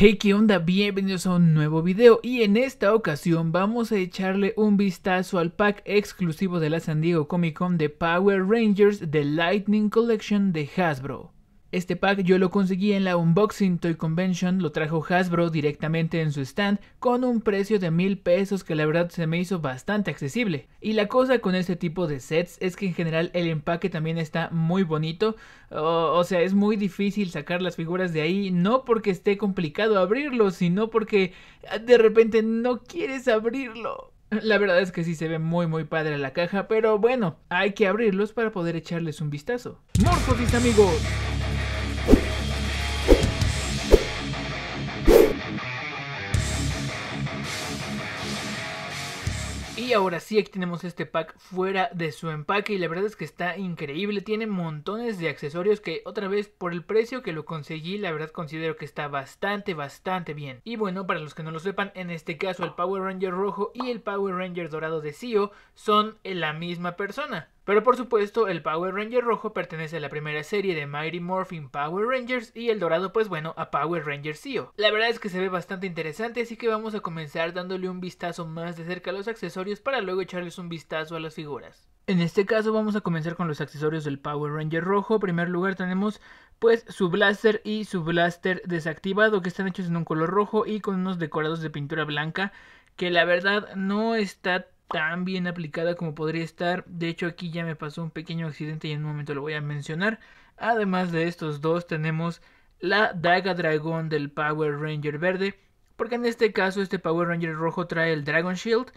Hey, ¿qué onda? Bienvenidos a un nuevo video y en esta ocasión vamos a echarle un vistazo al pack exclusivo de la San Diego Comic Con de Power Rangers de Lightning Collection de Hasbro. Este pack yo lo conseguí en la Unboxing Toy Convention, lo trajo Hasbro directamente en su stand con un precio de mil pesos que la verdad se me hizo bastante accesible. Y la cosa con este tipo de sets es que en general el empaque también está muy bonito, oh, o, sea es muy difícil sacar las figuras de ahí, no porque esté complicado abrirlo, sino porque ah, de repente no quieres abrirlo. La verdad es que sí se ve muy muy padre la caja, pero bueno, hay que abrirlos para poder echarles un vistazo. Morphosis, amigos! Y ahora sí, aquí tenemos este pack fuera de su empaque y la verdad es que está increíble. Tiene montones de accesorios que otra vez por el precio que lo conseguí, la verdad considero que está bastante, bastante bien. Y bueno, para los que no lo sepan, en este caso el Power Ranger rojo y el Power Ranger dorado de Sio son la misma persona. Pero por supuesto, el Power Ranger rojo pertenece a la primera serie de Mighty Morphin Power Rangers y el dorado pues bueno a Power Ranger Zeo. La verdad es que se ve bastante interesante, así que vamos a comenzar dándole un vistazo más de cerca a los accesorios para luego echarles un vistazo a las figuras. En este caso vamos a comenzar con los accesorios del Power Ranger rojo. En primer lugar tenemos pues su blaster y su blaster desactivado que están hechos en un color rojo y con unos decorados de pintura blanca que la verdad no está tan bien aplicada como podría estar. De hecho, aquí ya me pasó un pequeño accidente y en un momento lo voy a mencionar. Además de estos dos, tenemos la daga dragón del Power Ranger verde. Porque en este caso, este Power Ranger rojo trae el Dragon Shield.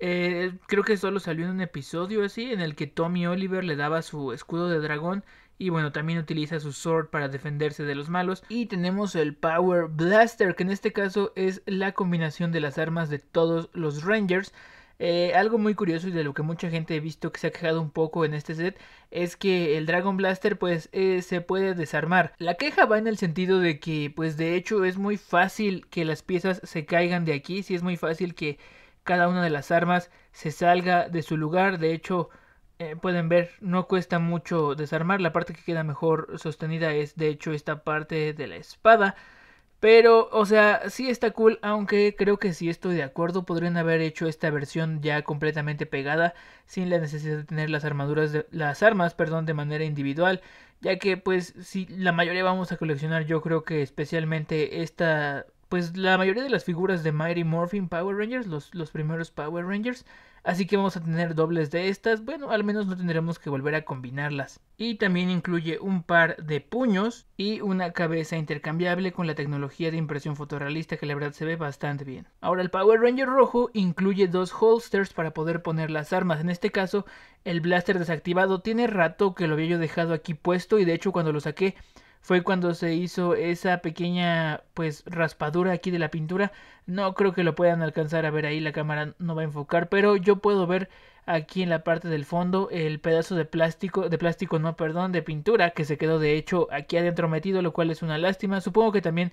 Eh, creo que solo salió en un episodio así, en el que Tommy Oliver le daba su escudo de dragón. Y bueno, también utiliza su sword para defenderse de los malos. Y tenemos el Power Blaster, que en este caso es la combinación de las armas de todos los Rangers. Eh, algo muy curioso y de lo que mucha gente ha visto que se ha quejado un poco en este set es que el Dragon Blaster pues eh, se puede desarmar. La queja va en el sentido de que pues de hecho es muy fácil que las piezas se caigan de aquí, Si es muy fácil que cada una de las armas se salga de su lugar, de hecho eh, pueden ver no cuesta mucho desarmar, la parte que queda mejor sostenida es de hecho esta parte de la espada pero, o sea, sí está cool, aunque creo que si estoy de acuerdo, podrían haber hecho esta versión ya completamente pegada, sin la necesidad de tener las armaduras, las armas, perdón, de manera individual, ya que pues si la mayoría vamos a coleccionar, yo creo que especialmente esta pues la mayoría de las figuras de Mighty Morphin Power Rangers, los, los primeros Power Rangers, así que vamos a tener dobles de estas, bueno, al menos no tendremos que volver a combinarlas. Y también incluye un par de puños y una cabeza intercambiable con la tecnología de impresión fotorrealista que la verdad se ve bastante bien. Ahora el Power Ranger rojo incluye dos holsters para poder poner las armas, en este caso el blaster desactivado tiene rato que lo había yo dejado aquí puesto y de hecho cuando lo saqué fue cuando se hizo esa pequeña pues raspadura aquí de la pintura. No creo que lo puedan alcanzar a ver ahí, la cámara no va a enfocar, pero yo puedo ver aquí en la parte del fondo el pedazo de plástico, de plástico no, perdón, de pintura que se quedó de hecho aquí adentro metido, lo cual es una lástima. Supongo que también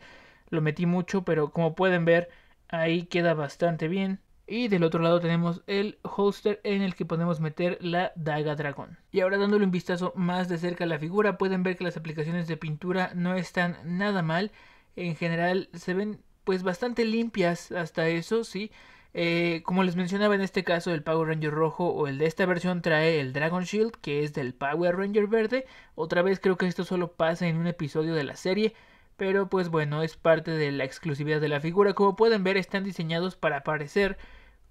lo metí mucho, pero como pueden ver ahí queda bastante bien. Y del otro lado tenemos el holster en el que podemos meter la daga dragón. Y ahora dándole un vistazo más de cerca a la figura pueden ver que las aplicaciones de pintura no están nada mal. En general se ven pues bastante limpias hasta eso, sí. Eh, como les mencionaba en este caso, el Power Ranger rojo o el de esta versión trae el Dragon Shield, que es del Power Ranger verde. Otra vez creo que esto solo pasa en un episodio de la serie. Pero pues bueno, es parte de la exclusividad de la figura. Como pueden ver, están diseñados para parecer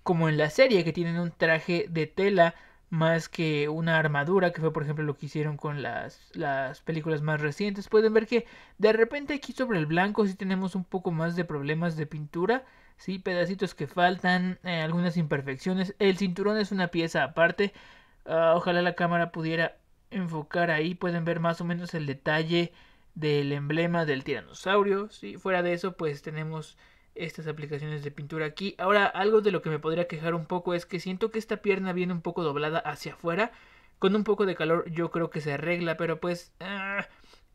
como en la serie, que tienen un traje de tela más que una armadura, que fue por ejemplo lo que hicieron con las, las películas más recientes. Pueden ver que de repente aquí sobre el blanco sí tenemos un poco más de problemas de pintura, sí, pedacitos que faltan, eh, algunas imperfecciones. El cinturón es una pieza aparte. Ah, ojalá la cámara pudiera enfocar ahí, pueden ver más o menos el detalle del emblema del tiranosaurio. Si Fuera de eso, pues tenemos estas aplicaciones de pintura aquí. Ahora, algo de lo que me podría quejar un poco es que siento que esta pierna viene un poco doblada hacia afuera. Con un poco de calor yo creo que se arregla, pero pues... Ah,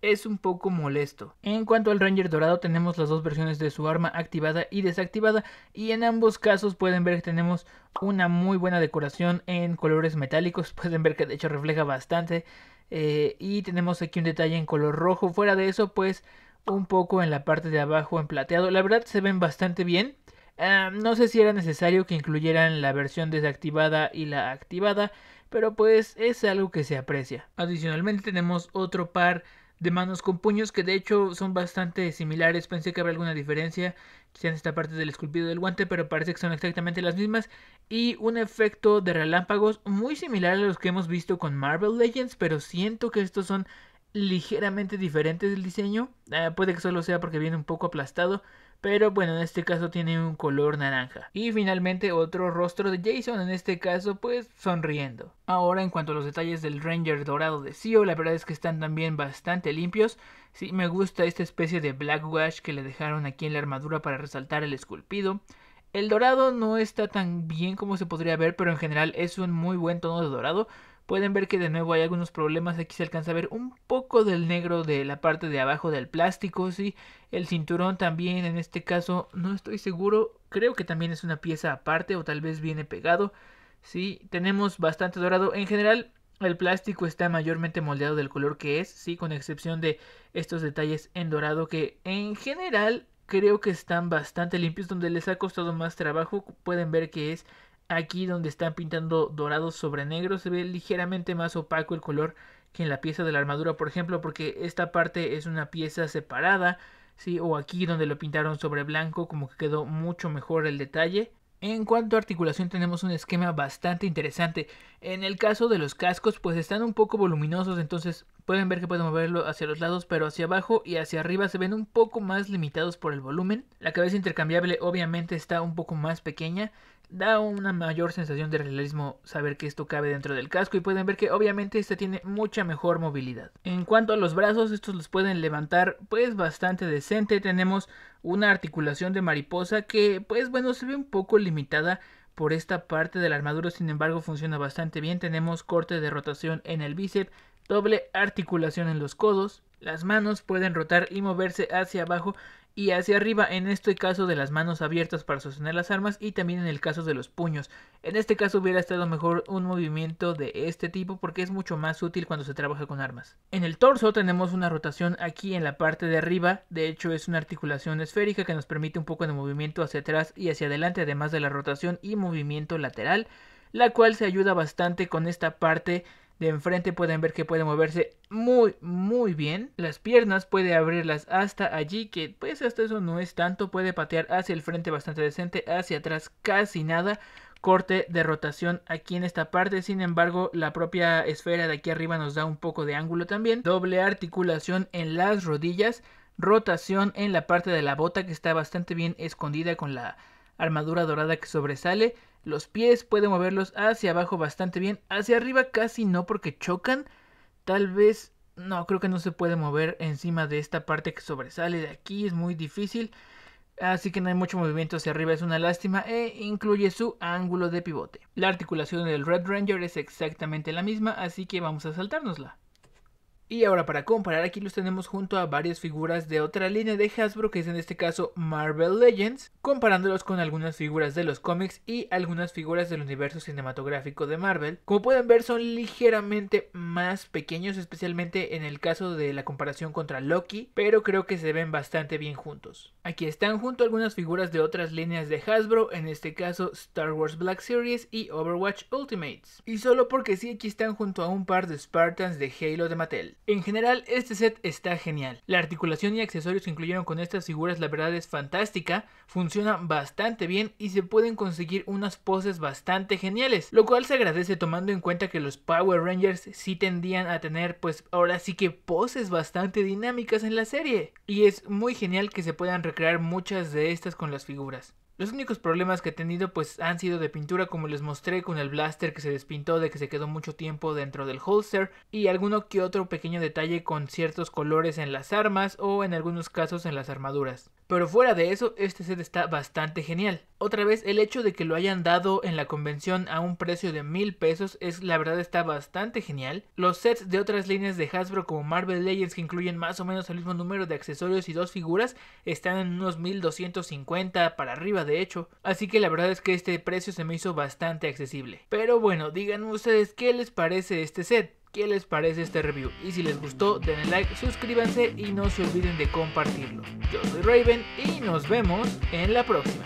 es un poco molesto. En cuanto al Ranger Dorado tenemos las dos versiones de su arma activada y desactivada y en ambos casos pueden ver que tenemos una muy buena decoración en colores metálicos, pueden ver que de hecho refleja bastante eh, y tenemos aquí un detalle en color rojo. Fuera de eso, pues un poco en la parte de abajo en plateado. La verdad se ven bastante bien. Ah, no sé si era necesario que incluyeran la versión desactivada y la activada, pero pues es algo que se aprecia. Adicionalmente tenemos otro par de manos con puños que de hecho son bastante similares. Pensé que habrá alguna diferencia, sean esta parte del esculpido del guante, pero parece que son exactamente las mismas. Y un efecto de relámpagos muy similar a los que hemos visto con Marvel Legends, pero siento que estos son ligeramente diferentes del diseño. Eh, puede que solo sea porque viene un poco aplastado pero bueno, en este caso tiene un color naranja. Y finalmente otro rostro de Jason, en este caso pues sonriendo. Ahora en cuanto a los detalles del Ranger dorado de Sio, la verdad es que están también bastante limpios. Sí, me gusta esta especie de black wash que le dejaron aquí en la armadura para resaltar el esculpido. El dorado no está tan bien como se podría ver, pero en general es un muy buen tono de dorado pueden ver que de nuevo hay algunos problemas. Aquí se alcanza a ver un poco del negro de la parte de abajo del plástico, sí. El cinturón también, en este caso, no estoy seguro. Creo que también es una pieza aparte o tal vez viene pegado. Sí, tenemos bastante dorado. En general, el plástico está mayormente moldeado del color que es, sí, con excepción de estos detalles en dorado que en general creo que están bastante limpios. Donde les ha costado más trabajo, pueden ver que es Aquí donde están pintando dorados sobre negro se ve ligeramente más opaco el color que en la pieza de la armadura, por ejemplo, porque esta parte es una pieza separada, ¿sí? O aquí donde lo pintaron sobre blanco, como que quedó mucho mejor el detalle. En cuanto a articulación tenemos un esquema bastante interesante. En el caso de los cascos pues están un poco voluminosos, entonces pueden ver que pueden moverlo hacia los lados, pero hacia abajo y hacia arriba se ven un poco más limitados por el volumen. La cabeza intercambiable obviamente está un poco más pequeña, da una mayor sensación de realismo saber que esto cabe dentro del casco y pueden ver que obviamente este tiene mucha mejor movilidad. En cuanto a los brazos, estos los pueden levantar pues bastante decente. Tenemos una articulación de mariposa que pues bueno se ve un poco limitada por esta parte de la armadura, sin embargo funciona bastante bien. Tenemos corte de rotación en el bíceps, doble articulación en los codos. Las manos pueden rotar y moverse hacia abajo y hacia arriba en este caso de las manos abiertas para sostener las armas y también en el caso de los puños. En este caso hubiera estado mejor un movimiento de este tipo porque es mucho más útil cuando se trabaja con armas. En el torso tenemos una rotación aquí en la parte de arriba, de hecho es una articulación esférica que nos permite un poco de movimiento hacia atrás y hacia adelante además de la rotación y movimiento lateral, la cual se ayuda bastante con esta parte de enfrente pueden ver que puede moverse muy, muy bien. Las piernas puede abrirlas hasta allí, que pues hasta eso no es tanto. Puede patear hacia el frente bastante decente, hacia atrás casi nada. Corte de rotación aquí en esta parte, sin embargo la propia esfera de aquí arriba nos da un poco de ángulo también. Doble articulación en las rodillas, rotación en la parte de la bota que está bastante bien escondida con la armadura dorada que sobresale los pies puede moverlos hacia abajo bastante bien. Hacia arriba casi no porque chocan. Tal vez... No, creo que no se puede mover encima de esta parte que sobresale de aquí. Es muy difícil. Así que no hay mucho movimiento hacia arriba, es una lástima e incluye su ángulo de pivote. La articulación del Red Ranger es exactamente la misma, así que vamos a saltárnosla. Y ahora para comparar aquí los tenemos junto a varias figuras de otra línea de Hasbro que es en este caso Marvel Legends, comparándolos con algunas figuras de los cómics y algunas figuras del universo cinematográfico de Marvel. Como pueden ver son ligeramente más pequeños, especialmente en el caso de la comparación contra Loki, pero creo que se ven bastante bien juntos. Aquí están junto a algunas figuras de otras líneas de Hasbro, en este caso Star Wars Black Series y Overwatch Ultimates. Y solo porque sí aquí están junto a un par de Spartans de Halo de Mattel. En general, este set está genial. La articulación y accesorios que incluyeron con estas figuras la verdad es fantástica, funciona bastante bien y se pueden conseguir unas poses bastante geniales, lo cual se agradece tomando en cuenta que los Power Rangers sí tendían a tener pues ahora sí que poses bastante dinámicas en la serie. Y es muy genial que se puedan recrear muchas de estas con las figuras. Los únicos problemas que he tenido pues han sido de pintura como les mostré con el blaster que se despintó de que se quedó mucho tiempo dentro del holster y alguno que otro pequeño detalle con ciertos colores en las armas o en algunos casos en las armaduras. Pero fuera de eso, este set está bastante genial. Otra vez, el hecho de que lo hayan dado en la convención a un precio de mil pesos es la verdad está bastante genial. Los sets de otras líneas de Hasbro como Marvel Legends que incluyen más o menos el mismo número de accesorios y dos figuras están en unos 1250 para arriba de hecho. Así que la verdad es que este precio se me hizo bastante accesible. Pero bueno, díganme ustedes qué les parece este set qué les parece este review. Y si les gustó, denle like, suscríbanse y no se olviden de compartirlo. Yo soy Raven y nos vemos en la próxima.